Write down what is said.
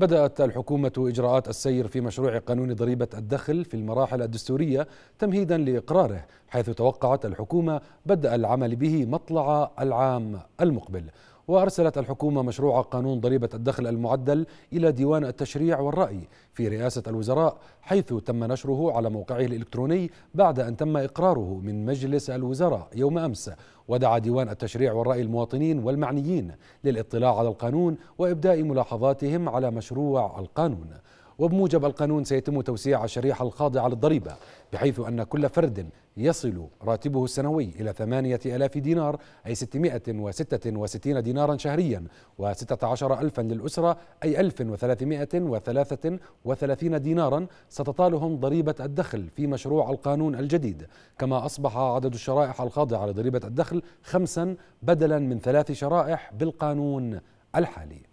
بدأت الحكومة إجراءات السير في مشروع قانون ضريبة الدخل في المراحل الدستورية تمهيدا لإقراره حيث توقعت الحكومة بدأ العمل به مطلع العام المقبل وأرسلت الحكومة مشروع قانون ضريبة الدخل المعدل إلى ديوان التشريع والرأي في رئاسة الوزراء حيث تم نشره على موقعه الإلكتروني بعد أن تم إقراره من مجلس الوزراء يوم أمس ودعا ديوان التشريع والرأي المواطنين والمعنيين للاطلاع على القانون وإبداء ملاحظاتهم على مشروع القانون وبموجب القانون سيتم توسيع الشريحة الخاضعة للضريبة بحيث أن كل فرد يصل راتبه السنوي إلى 8000 دينار أي 666 دينارا شهريا و16 ألفا للأسرة أي 1333 دينارا ستطالهم ضريبة الدخل في مشروع القانون الجديد كما أصبح عدد الشرائح الخاضعة لضريبة الدخل خمسا بدلا من ثلاث شرائح بالقانون الحالي